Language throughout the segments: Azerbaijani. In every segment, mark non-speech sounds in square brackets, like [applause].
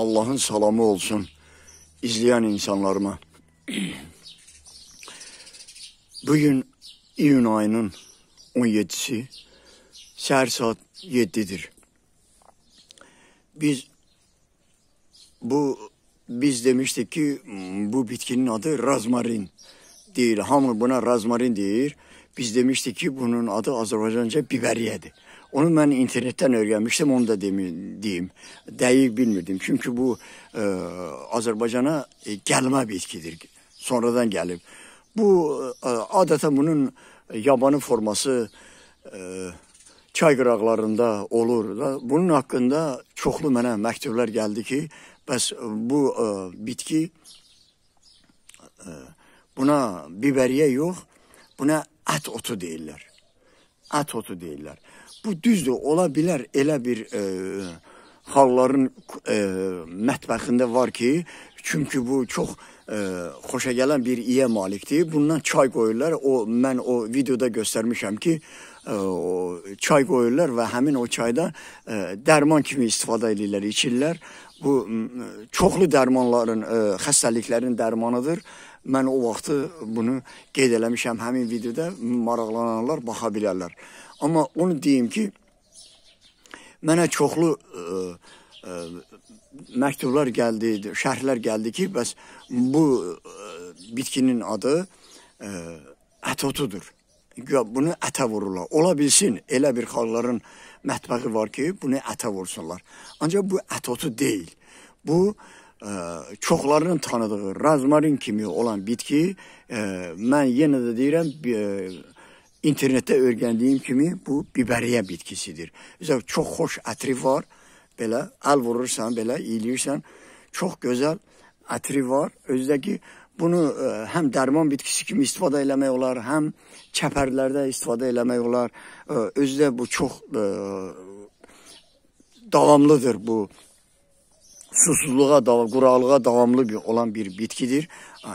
Allah'ın salamı olsun izleyen insanlarıma. [clears throat] Bugün iyun ayının 17'si seher saat 7'dir. Biz bu biz demiştik ki bu bitkinin adı razmarin değil. Hamur buna razmarin değil. Biz demiştik ki bunun adı Azerbaycanca biberiyedir. Onu mən internetdən öyrənmişdim, onu da demir, deyim. Dəqiq bilmirdim. Çünki bu e, Azərbaycana e, gəlmə bitkidir. Sonradan gəlib. Bu e, adətən bunun yabanı forması e, çay qıraqlarında olur. Bunun haqqında çoxlu mənə məktublar gəldi ki, bəs bu e, bitki e, buna biberiyə yox, buna ət otu deyirlər. Ət otu deyirlər. Bu düzdür, ola bilər elə bir e, xalların e, mətbəxində var ki, çünki bu çox ə, e, xoşa gələn bir iyə malikdir. Bundan çay qoyurlar. O mən o videoda göstərmişəm ki, ə, e, o çay qoyurlar və həmin o çayda ə, e, dərman kimi istifadə edirlər, içirlər. Bu ə, çoxlu dərmanların, ə, xəstəliklərin dərmanıdır. Mən o vaxtı bunu qeyd eləmişəm həmin videoda, maraqlananlar baxa bilərlər. Amma onu deyim ki, mənə çoxlu ə, e, ə, e, məktublar gəldi, şərhlər gəldi ki, bəs bu ə, e, bitkinin adı ə, ətotudur. Bunu ətə vururlar. Ola bilsin, elə bir xalqların mətbəxi var ki, bunu ətə vursunlar. Ancaq bu ətotu deyil. Bu ə, ə, çoxlarının tanıdığı razmarin kimi olan bitki ə, e, mən yenə də deyirəm ə, e, internetdə öyrəndiyim kimi bu biberiya bitkisidir. Bizə çox xoş ətri var. Belə əl vurursan, belə eləyirsən, çox gözəl ətri var. Özdəki bunu ə, e, həm dərman bitkisi kimi istifadə eləmək olar, həm çəpərlərdə istifadə eləmək olar. Özü də bu çox ə, davamlıdır bu susuzluğa, quraqlığa davamlı olan bir bitkidir.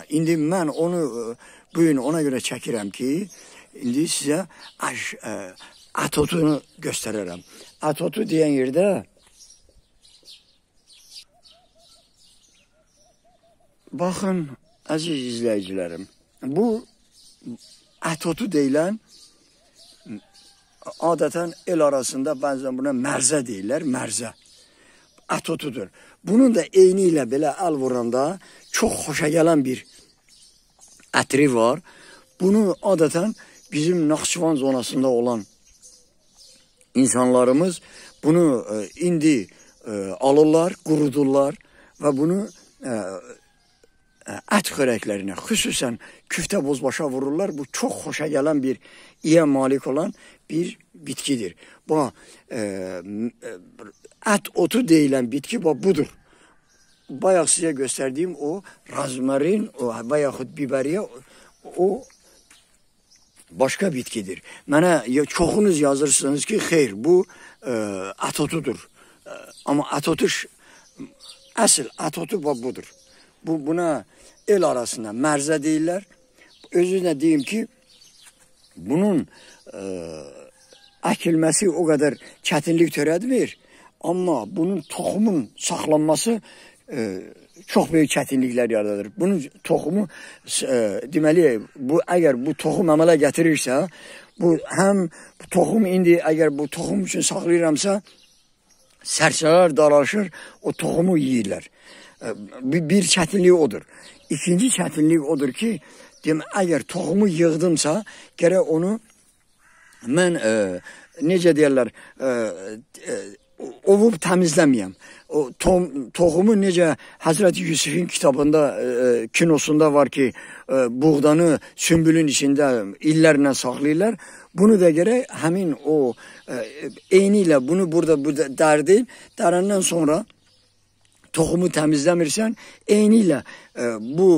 İndi mən onu e, bu gün ona görə çəkirəm ki, indi sizə aş, ə, e, atotunu göstərərəm. Atotu deyən yerdə Baxın, əziz izləyicilərim, bu ətotu deyilən adətən el arasında bəzən buna mərzə deyirlər, mərzə atotudur. Bunun da eyni ilə belə əl vuranda çox xoşa gələn bir ətri var. Bunu adətən bizim Naxçıvan zonasında olan insanlarımız bunu e, indi e, alırlar, qurudurlar və bunu e, et xörəklərinə, xüsusən küftə bozbaşa vururlar. Bu çox xoşa gələn bir iyə malik olan bir bitkidir. Bu et e, otu deyilən bitki bu budur. Bayağı size gösterdiğim o razmarin, o və yaxud biberiye o başka bitkidir. Mene Mənə çoxunuz yazırsınız ki, hayır, bu e, atotudur. E, amma atotuş əsl atotu budur. bu buna el arasında mərzə deyirlər. Özünə deyim ki, bunun e, əkilməsi o qədər çətinlik törətmir. Amma bunun toxumun saxlanması e, çox böyük çətinliklər yaradır. Bunun toxumu e, deməli bu əgər bu toxum əmələ gətirirsə, bu həm toxum indi əgər bu toxum üçün saxlayıramsa sərsələr daraşır, o toxumu yeyirlər bir çətinliyi odur. İkinci çətinlik odur ki, deyim, əgər toxumu yığdımsa, gərək onu mən ə, e, necə deyirlər, ə, e, ə, e, ovub təmizləməyəm. O tom, toxumu necə Həzrət Yusifin kitabında, e, kinosunda var ki, e, buğdanı sümbülün içində illərlə saxlayırlar. Bunu da gərək həmin o e, eyni ilə bunu burada, burada dərdib, dərəndən sonra toxumu təmizləmirsən, eyni ilə e, bu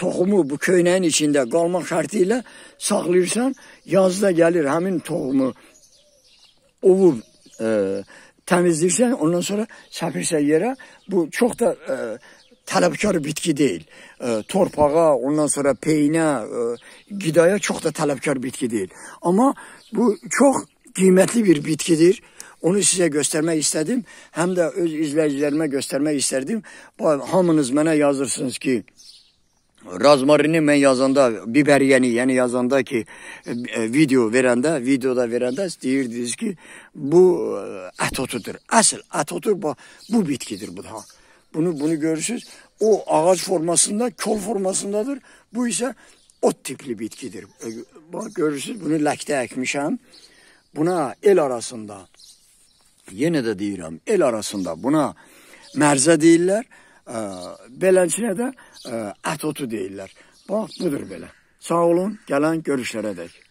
toxumu bu köynəyin içində qalmaq şərti ilə saxlayırsan, yazda gəlir həmin toxumu ovub e, təmizləyirsən, ondan sonra səpirsən yerə, bu çox da e, tələbkar bitki deyil. E, torpağa, ondan sonra peyinə, e, qidaya çox da tələbkar bitki deyil. Amma bu çox qiymətli bir bitkidir. Onu size göstermek istedim. Hem de öz izleyicilerime göstermek isterdim. Hamınız bana yazırsınız ki Razmarini ben yazanda, biberiyeni yani yazanda ki e, e video verende, videoda verende deyirdiniz ki bu e, atotudur. Asıl atotur bu, bu bitkidir bu da. Bunu bunu görürsünüz. O ağaç formasında, kol formasındadır. Bu ise ot tipli bitkidir. E, bak görürsünüz bunu lakte ekmişim. Buna el arasında yenə də deyirəm, el arasında buna mərzə deyirlər, ə, e, belənçinə də ə, e, ət otu deyirlər. Bax, budur belə. Sağ olun, gələn görüşlərə dək.